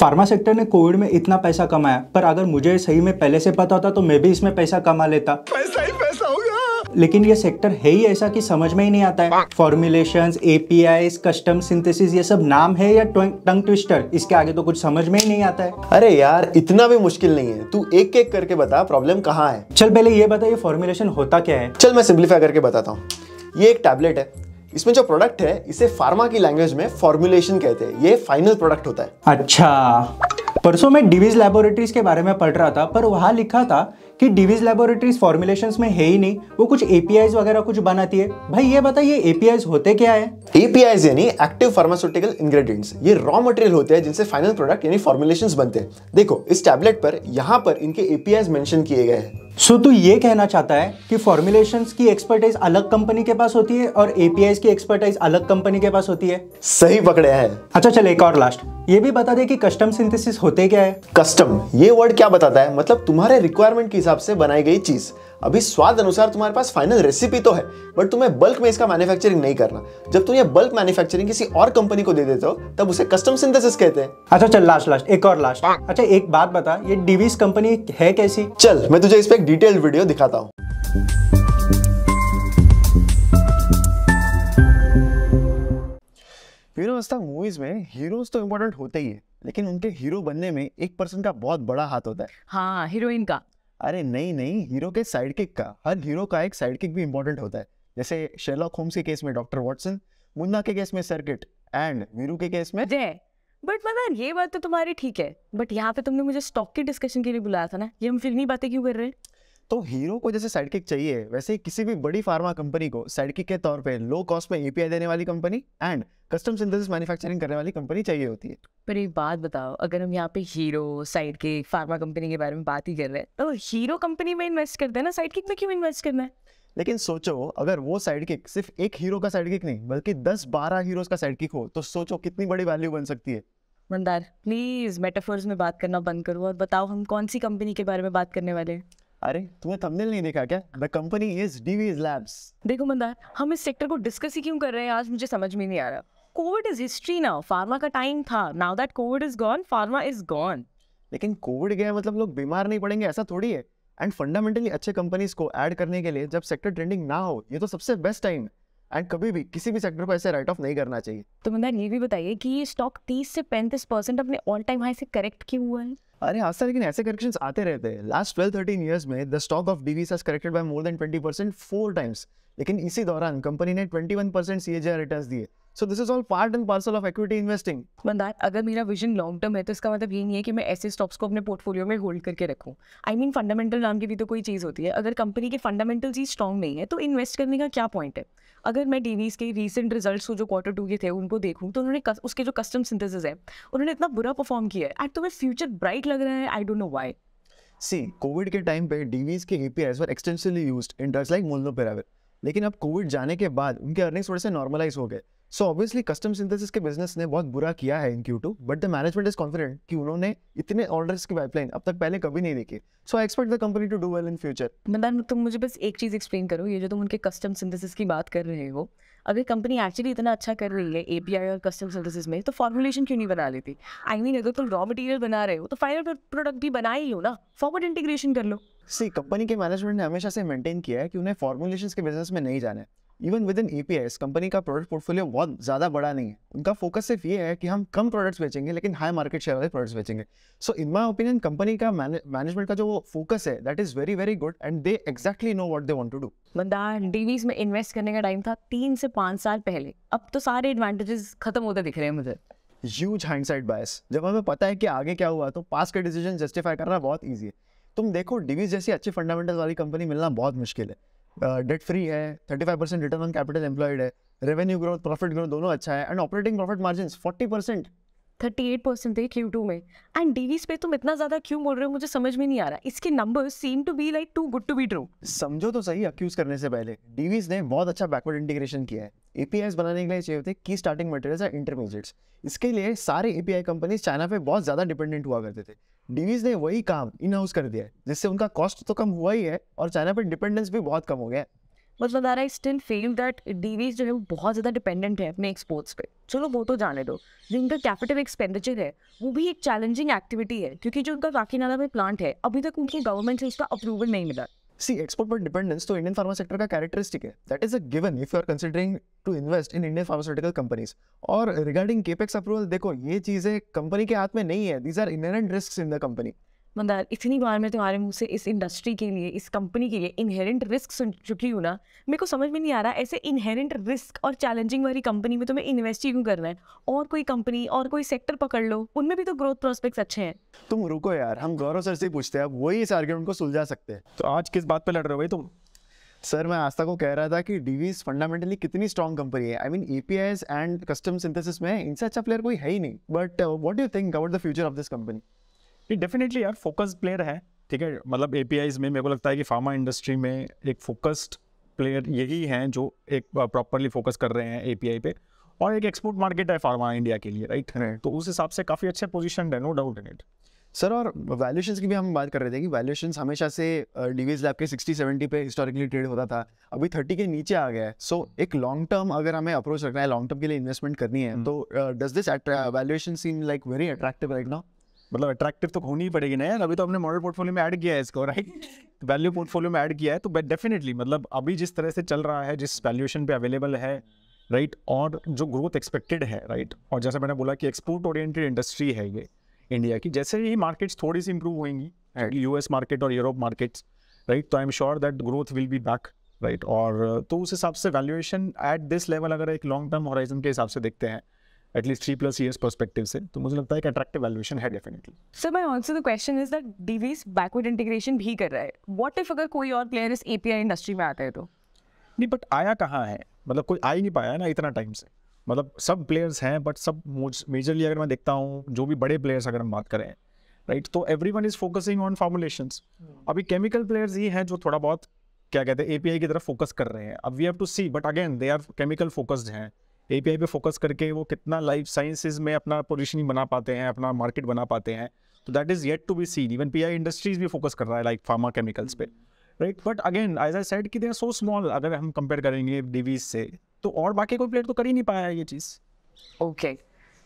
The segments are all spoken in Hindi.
फार्मा सेक्टर ने कोविड में इतना पैसा कमाया पर अगर मुझे सही में पहले से पता होता तो मैं भी इसमें पैसा कमा लेता पैसा ही पैसा गया लेकिन ये सेक्टर है ही ऐसा कि समझ में ही नहीं आता है फॉर्मुलेशन एपीआई कस्टम सिंथेसिस ये सब नाम है या टंग ट्विस्टर इसके आगे तो कुछ समझ में ही नहीं आता है अरे यार इतना भी मुश्किल नहीं है तू एक एक करके बता प्रॉब्लम कहाँ है चल पहले ये बता ये फॉर्मुलेशन होता क्या है चल मैं सिंप्लीफाई करके बताता हूँ ये एक टैबलेट है इसमें जो प्रोडक्ट है इसे फार्मा की लैंग्वेज में फॉर्मुलेशन कहते हैं ये फाइनल प्रोडक्ट होता है अच्छा परसों मैं डिवीज लेबोरेटरीज के बारे में पढ़ रहा था पर वहाँ लिखा था कि डिवीज लेबोरेटरीज फॉर्मुलेशन में है ही नहीं वो कुछ एपीआईज वगैरह कुछ बनाती है भाई ये बताइए एपीआईज होते क्या है एपीआईज यानी एक्टिव फार्मास्यूटिकल इंग्रेडिएंट्स ये रॉ मटेरियल होते हैं जिनसे फाइनल प्रोडक्ट यानी फॉर्मुलेशन बनते हैं देखो इस टैबलेट पर यहाँ पर इनके एपीआईज मेंशन किए गए हैं सो so, तो ये कहना चाहता है कि फॉर्मुलेशन की एक्सपर्टाइज अलग कंपनी के पास होती है और एपीआईज की एक्सपर्टाइज अलग कंपनी के पास होती है सही पकड़े हैं अच्छा चले एक और लास्ट ये भी बता दे कि कस्टम सिंथेसिस होते क्या है कस्टम ये वर्ड क्या बताता है मतलब तुम्हारे रिक्वायरमेंट के हिसाब से बनाई गई चीज़ अभी स्वाद अनुसार तुम्हारे पास फाइनल रेसिपी तो है बट तुम्हें बल्क में इसका मैन्युफैक्चरिंग नहीं करना जब तुम ये बल्क मैन्युफैक्चरिंग किसी और कंपनी को दे देते हो तब उसे कस्टम सिंथेसिस कहते हैं अच्छा चल लास्ट लास्ट एक और लास्ट अच्छा एक बात बता ये डिवीस कंपनी है कैसी चल मैं तुझे इस पर एक डिटेल्ड वीडियो दिखाता हूँ अर्थव्यवस्था मूवीज में हीरोज तो इम्पोर्टेंट होते ही है लेकिन उनके हीरो बनने में एक पर्सन का बहुत बड़ा हाथ होता है हाँ हीरोइन का अरे नहीं नहीं हीरो के साइड किक का हर हीरो का एक साइड किक भी इम्पोर्टेंट होता है जैसे शेलॉक होम्स के केस में डॉक्टर वॉटसन मुन्ना के केस में सर्किट एंड वीरू के केस में जय बट मतलब ये बात तो तुम्हारी ठीक है बट यहाँ पे तुमने मुझे स्टॉक के डिस्कशन के लिए बुलाया था ना ये हम फिल्मी बातें क्यों कर रहे हैं तो हीरो को जैसे साइडकिक चाहिए वैसे ही किसी भी बड़ी फार्मा कंपनी को साइडकिक के तौर पे लो कॉस्ट में एपीआई देने वाली company and custom synthesis manufacturing करने वाली कंपनी चाहिए होती है पर एक बात बताओ अगर हम यहाँ पे हीरो साइड के फार्मा कंपनी के बारे में बात ही कर रहे हैं तो हीरो कंपनी में इन्वेस्ट करते हैं ना साइड में क्यों इन्वेस्ट करना है लेकिन सोचो अगर वो साइड किक सिर्फ एक हीरो का साइड किक नहीं बल्कि दस बारह हीरोज का साइड किक हो तो सोचो कितनी बड़ी वैल्यू बन सकती है मंदार प्लीज मेटाफर्स में बात करना बंद करो और बताओ हम कौन सी कंपनी के बारे में बात करने वाले हैं अरे तुम्हें थंबनेल नहीं देखा क्या the company is Divi's labs देखो मंदार हम इस सेक्टर को डिस्कस ही क्यों कर रहे हैं आज मुझे समझ में नहीं आ रहा COVID is history now pharma का टाइम था now that COVID is gone pharma is gone लेकिन कोविड गया मतलब लोग बीमार नहीं पड़ेंगे ऐसा थोड़ी है एंड फंडामेंटली अच्छे कंपनीज को ऐड करने के लिए जब सेक्टर ट्रेंडिंग ना हो ये तो सबसे बेस्ट टाइम है एंड कभी भी किसी भी सेक्टर पर ऐसे राइट ऑफ नहीं करना चाहिए तो मैं ये भी बताइए कि ये स्टॉक 30 से 35 परसेंट अपने ऑल टाइम हाई से करेक्ट क्यों हुआ है अरे हाँ सर लेकिन ऐसे करेक्शन आते रहते हैं लास्ट ट्वेल्व थर्टीन ईयर्स में the stock of Divi's has corrected by more than twenty percent four times लेकिन इसी दौरान कंपनी ने ट्वेंटी वन परसेंट सी रिटर्न दिए so this is all part and parcel of equity investing Mandar अगर मेरा विजन लॉन्ग टर्म है तो इसका मतलब ये नहीं है कि मैं ऐसे स्टॉक्स को अपने पोर्टफोलियो में होल्ड करके रखूँ आई मीन फंडामेंटल नाम की भी तो कोई चीज़ होती है अगर कंपनी के फंडामेंटल चीज़ स्ट्रॉन्ग नहीं है तो इन्वेस्ट करने का क्या पॉइंट है अगर मैं डीवीज के रीसेंट रिजल्ट जो क्वार्टर टू के थे उनको देखूँ तो उन्होंने उसके जो कस्टम सिंथेसिस है उन्होंने इतना बुरा परफॉर्म किया है एट तो मैं फ्यूचर ब्राइट लग रहा है I don't know why see COVID के टाइम पे डीवीज के APIs were extensively used in drugs like molnupiravir लेकिन अब कोविड जाने के बाद उनके अर्निंग्स थोड़े से नॉर्मलाइज हो गए सो ऑब्वियसली कस्टम सिंथेसिस के बिजनेस ने बहुत बुरा किया है in Q two but the management is confident कि उन्होंने इतने ऑर्डर्स की पाइपलाइन अब तक पहले कभी नहीं देखी so I expect the company to do well in future मैं तुम मुझे बस एक चीज़ एक्सप्लेन करो ये जो तुम उनके कस्टम सिंथेसिस की बात कर रहे हो अगर कंपनी एक्चुअली इतना अच्छा कर रही है ए पी आई और कस्टम सिंथेसिस में तो फॉर्मुलेशन क्यों नहीं बना लेती आई मीन अगर तुम रॉ मटेरियल बना रहे हो तो फाइनल प्रोडक्ट भी बना ही हो ना फॉरवर्ड इंटीग्रेशन कर लो सी कंपनी के मैनेजमेंट ने हमेशा से मेंटेन किया है कि उन्हें फॉर्मुलेशन के बिजनेस में नहीं जाना है इवन विद इन ई कंपनी का प्रोडक्ट पोर्टफोलियो बहुत ज़्यादा बड़ा नहीं है उनका फोकस सिर्फ ये है कि हम कम प्रोडक्ट्स बेचेंगे लेकिन हाई मार्केट शेयर वाले प्रोडक्ट्स बेचेंगे so in my opinion company का मैनेजमेंट का जो फोकस है that is very very good and they exactly know what they want to do बंदा डीवीज में इन्वेस्ट करने का टाइम था तीन से पांच साल पहले अब तो सारे एडवांटेजेस खत्म होते दिख रहे हैं मुझे ह्यूज हैंडसाइड बायस जब हमें पता है कि आगे क्या हुआ तो पास के डिसीजन जस्टिफाई करना बहुत ईजी है तुम देखो डीवीज जैसी अच्छी फंडामेंटल वाली कंपनी मिलना बहुत मुश्किल है डेट फ्री है thirty five percent return on capital employed है रेवेन्यू ग्रोथ प्रॉफिट ग्रोथ दोनों अच्छा है and operating profit margin forty percent thirty eight percent थे क्यू टू में एंड डीवीस पे तुम इतना ज्यादा क्यों बोल रहे हो मुझे समझ में नहीं आ रहा इसके number seem to be like too good to be true समझो तो सही अक्यूज करने से पहले डीवीस ने बहुत अच्छा बैकवर्ड इंटीग्रेशन किया है एपीआई बनाने के लिए चाहिए थे की स्टार्टिंग मटेरियल या इंटरमीडिएट्स इसके लिए सारे एपीआई कंपनीज चाइना पे बहुत ज़्यादा डिपेंडेंट हुआ करते थे डीवीज ने वही काम इन हाउस कर दिया है जिससे उनका कॉस्ट तो कम हुआ ही है और चाइना पर डिपेंडेंस भी बहुत कम हो गया है मतलब I still feel that Divi's जो है वो बहुत ज़्यादा डिपेंडेंट है अपने एक्सपोर्ट्स पे चलो वो तो जाने दो जिनका कैपिटल एक्सपेंडिचर है वो भी एक चैलेंजिंग एक्टिविटी है क्योंकि जो उनका काकीनाला में प्लांट है अभी तक उनकी गवर्नमेंट से उसका अप्रूवल नहीं मिला सी एक्सपोर्ट पर डिपेंडेंस तो इंडियन फार्मा सेक्टर का कैरेक्टरिस्टिक है that is a given if you are considering to invest in Indian pharmaceutical companies और रिगार्डिंग केपेक्स अप्रूवल देखो ये चीज़ें कंपनी के हाथ में नहीं है these are inherent risk in the company Mandar इतनी बार मैं तुम्हारे मुंह से इस इंडस्ट्री के लिए इस कंपनी के लिए इनहेरेंट रिस्क सुन चुकी हूँ ना मेरे को समझ में नहीं आ रहा ऐसे इनहेरेंट रिस्क और चैलेंजिंग वाली कंपनी में तुम्हें इन्वेस्ट ही क्यों करना है और कोई कंपनी और कोई सेक्टर पकड़ लो उनमें भी तो ग्रोथ प्रोस्पेक्ट अच्छे हैं तुम रुको यार हम गौरव सर से पूछते हैं अब वही इस आर्ग्यूमेंट को सुलझा सकते हैं तो आज किस बात पर लड़ रहे हो भाई तुम सर मैं आस्था को कह रहा था कि डीवीज फंडामेंटली कितनी स्ट्रॉन्ग कंपनी है I mean a and custom synthesis में इनसे अच्छा प्लेयर कोई है ही नहीं but what you think about the future of this company ये डेफिनेटली यार फोकस प्लेयर है ठीक है मतलब ए में मेरे को लगता है कि फार्मा इंडस्ट्री में एक फोकस्ड प्लेयर यही हैं जो एक प्रॉपरली फोकस कर रहे हैं ए पे और एक एक्सपोर्ट मार्केट है फार्मा इंडिया के लिए राइट तो उस हिसाब से काफ़ी अच्छे पोजिशन है no doubt in it sir और वैल्यूशन की भी हम बात कर रहे थे कि वैल्यूशन हमेशा से डिवीज लैब के सिक्सटी सेवेंटी पे हिस्टोरिकली ट्रेड होता था अभी थर्टी के नीचे आ गया है सो so, एक लॉन्ग टर्म अगर हमें अप्रोच रखना है लॉन्ग टर्म के लिए इन्वेस्टमेंट करनी है हम्म। तो does this valuation seem like very attractive right now मतलब अट्रैक्टिव तो होनी ही पड़ेगी ना यार अभी तो हमने मॉडल पोर्टफोलियो में ऐड किया है इसको राइट वैल्यू पोर्टफोलियो में ऐड किया है तो डेफिनेटली मतलब अभी जिस तरह से चल रहा है जिस वैल्यूएशन पे अवेलेबल है राइट right? और जो ग्रोथ एक्सपेक्टेड है राइट right? और जैसे मैंने बोला कि एक्सपोर्ट ओरिएंटेड इंडस्ट्री है ये इंडिया की जैसे ही मार्केट्स थोड़ी सी इंप्रूव होंगी एस मार्केट और यूरोप मार्केट्स राइट तो I am sure that growth will be back right और तो उस हिसाब से वैल्यूएशन एट दिस लेवल अगर एक लॉन्ग टर्म होराइजन के हिसाब से देखते हैं at least three plus years perspective से तो मुझे लगता है एक अट्रैक्टिव वैल्यूएशन है definitely sir my also the question is that Divi's backward integration भी कर रहा है वॉट इफ अगर कोई और प्लेयर इस एपीआई इंडस्ट्री में आता है तो नहीं बट आया कहाँ है मतलब कोई आ ही नहीं पाया ना इतना टाइम से मतलब सब प्लेयर्स हैं बट सब मेजरली अगर मैं देखता हूँ जो भी बड़े प्लेयर्स अगर हम बात करें राइट तो everyone is focusing on formulation अभी केमिकल प्लेयर्स ही हैं जो थोड़ा बहुत क्या कहते हैं एपीआई की तरफ फोकस कर रहे हैं अब we have to see but again they are chemical focused हैं एपीआई पे फोकस करके वो कितना लाइफ साइंसेज में अपना पोजिशनिंग बना पाते हैं अपना मार्केट बना पाते हैं तो that is yet to be seen even P industries भी फोकस कर रहा है लाइक फार्मा केमिकल्स पे right but again as I said कि दे आर सो स्मॉल अगर हम कंपेयर करेंगे डिवीज से तो और बाकी कोई प्लेयर तो कर ही नहीं पाया ये चीज़ okay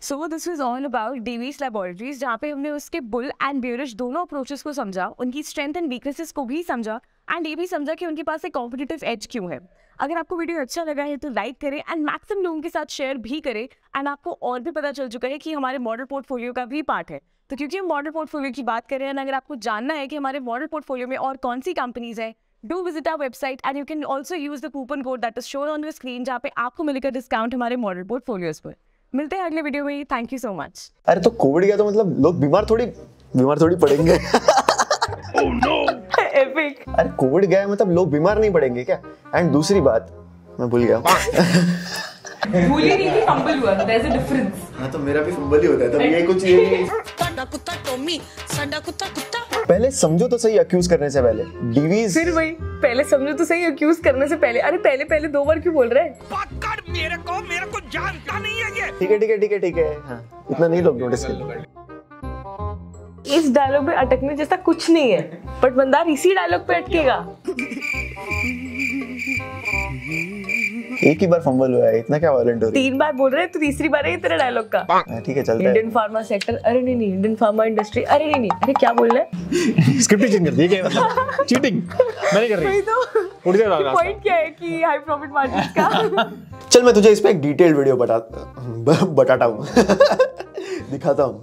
so this is all about Divi's laboratories जहाँ पे हमने उसके बुल एंड ब्यूरिश दोनों अप्रोचेस को समझा उनकी स्ट्रेंथ एंड वीकनेसेस को भी समझा एंड ये भी समझा कि उनके पास एक कॉम्पिटेटिव एज क्यों है अगर आपको वीडियो अच्छा लगा है तो लाइक करें एंड मैक्सिमम लोगों के साथ शेयर भी करें एंड आपको और भी पता चल चुका है कि हमारे मॉडल पोर्टफोलियो का भी पार्ट है तो क्योंकि हम मॉडल पोर्टफोलियो की बात करें एंड अगर आपको जानना है कि हमारे मॉडल पोर्टफोलियो में और कौन सी कंपनीज है do visit our website and you can also use the coupon code that is show on your screen जहाँ पे आपको मिलेगा डिस्काउंट हमारे मॉडल पोर्टफोलियोज पर मिलते हैं अगले वीडियो में थैंक यू सो मच अरे तो कोविड गया तो मतलब लोग बीमार थोड़ी बीमार थोड़ी पड़ेंगे oh, no. एपिक अरे कोविड गया मतलब लोग बीमार नहीं पड़ेंगे क्या एंड दूसरी बात मैं भूल गया भूल ही नहीं फंबल हुआ था देयर इज अ डिफरेंस हां तो मेरा भी फंबल ही होता है तब ये कुछ ये नहीं कुत्ता टॉमी साडा कुत्ता कुत्ता पहले समझो तो सही अक्यूज करने से पहले डीवीज फिर वही पहले समझो तो सही अक्यूज करने से पहले अरे पहले पहले दो बार क्यों बोल रहे हैं पकड़ मेरे को मेरे को जानता नहीं है ये ठीक है ठीक है ठीक है ठीक है हां इतना नहीं लोग नोटिस कर लो इस डायलॉग पे अटकने जैसा कुछ नहीं है बट बंदार इसी डायलॉग पे अटकेगा एक ही बार फंबल हुआ है इतना क्या वायलेंट हो रही तीन बार बोल रहे हैं तो तीसरी बार है तेरा डायलॉग का हाँ, ठीक है चलते हैं इंडियन फार्मा सेक्टर अरे नहीं नहीं इंडियन फार्मा इंडस्ट्री अरे नहीं नहीं अरे क्या बोल रहे हैं स्क्रिप्ट चेंज कर दी क्या मतलब चीटिंग मैंने कर रही तो उड़ जा रहा पॉइंट क्या है कि हाई प्रॉफिट मार्जिन का चल मैं तुझे इस पे एक डिटेल्ड वीडियो बता बताता हूं दिखाता हूं